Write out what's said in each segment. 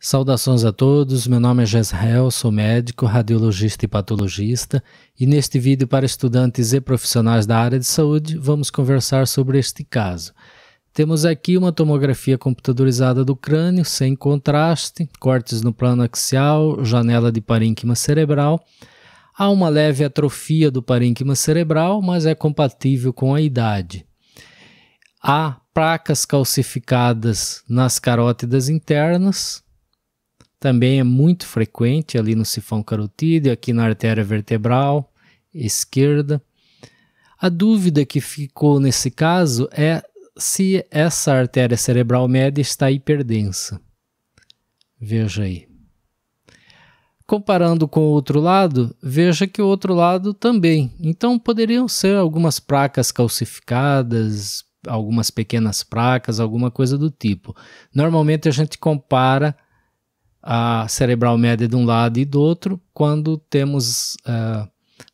Saudações a todos, meu nome é Jezreel, sou médico, radiologista e patologista, e neste vídeo para estudantes e profissionais da área de saúde vamos conversar sobre este caso. Temos aqui uma tomografia computadorizada do crânio, sem contraste, cortes no plano axial, janela de parênquima cerebral. Há uma leve atrofia do parênquima cerebral, mas é compatível com a idade. Há placas calcificadas nas carótidas internas, também é muito frequente ali no sifão carotídeo, aqui na artéria vertebral esquerda. A dúvida que ficou nesse caso é se essa artéria cerebral média está hiperdensa. Veja aí. Comparando com o outro lado, veja que o outro lado também. Então poderiam ser algumas placas calcificadas, algumas pequenas placas, alguma coisa do tipo. Normalmente a gente compara a cerebral média de um lado e do outro, quando temos uh,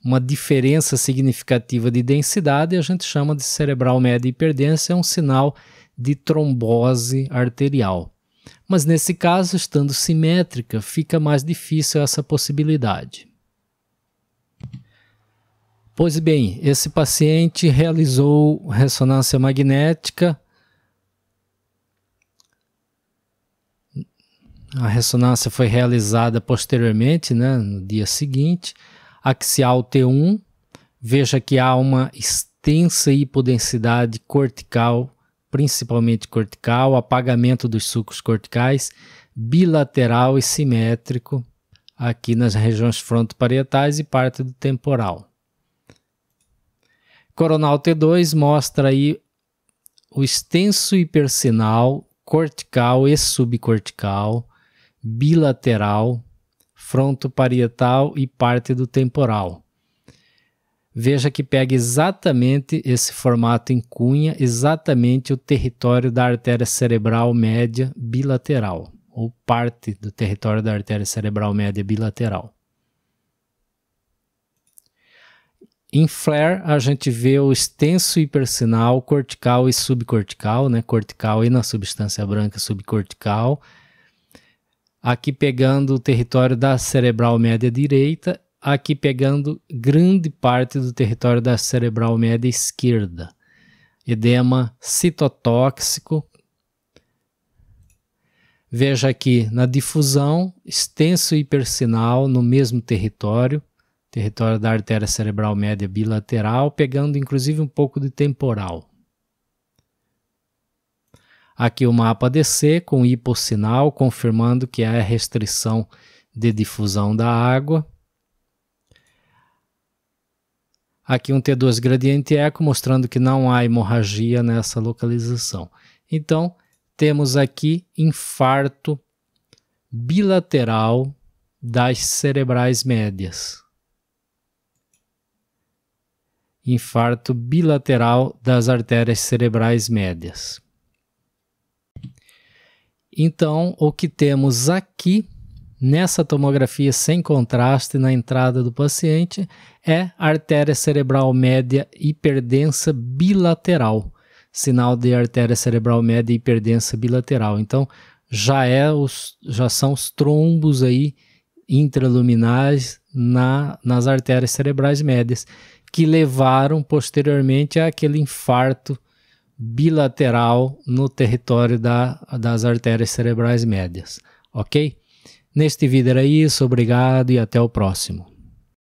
uma diferença significativa de densidade, a gente chama de cerebral média hiperdensa é um sinal de trombose arterial. Mas nesse caso, estando simétrica, fica mais difícil essa possibilidade. Pois bem, esse paciente realizou ressonância magnética A ressonância foi realizada posteriormente, né, no dia seguinte, axial T1. Veja que há uma extensa hipodensidade cortical, principalmente cortical, apagamento dos sucos corticais, bilateral e simétrico aqui nas regiões frontoparietais e parte do temporal. Coronal T2 mostra aí o extenso hipersinal cortical e subcortical, bilateral, frontoparietal e parte do temporal. Veja que pega exatamente esse formato em cunha, exatamente o território da artéria cerebral média bilateral, ou parte do território da artéria cerebral média bilateral. Em flare, a gente vê o extenso hipersinal cortical e subcortical, né? cortical e na substância branca subcortical, aqui pegando o território da cerebral média direita, aqui pegando grande parte do território da cerebral média esquerda. Edema citotóxico. Veja aqui na difusão, extenso hipersinal no mesmo território, território da artéria cerebral média bilateral, pegando inclusive um pouco de temporal. Aqui o mapa DC com hipossinal, confirmando que há restrição de difusão da água. Aqui um T2 gradiente eco, mostrando que não há hemorragia nessa localização. Então, temos aqui infarto bilateral das cerebrais médias. Infarto bilateral das artérias cerebrais médias. Então, o que temos aqui nessa tomografia sem contraste na entrada do paciente é artéria cerebral média hiperdensa bilateral, sinal de artéria cerebral média hiperdensa bilateral. Então, já é os, já são os trombos aí intraluminais na, nas artérias cerebrais médias que levaram posteriormente àquele infarto bilateral no território da, das artérias cerebrais médias, ok? Neste vídeo era isso, obrigado e até o próximo.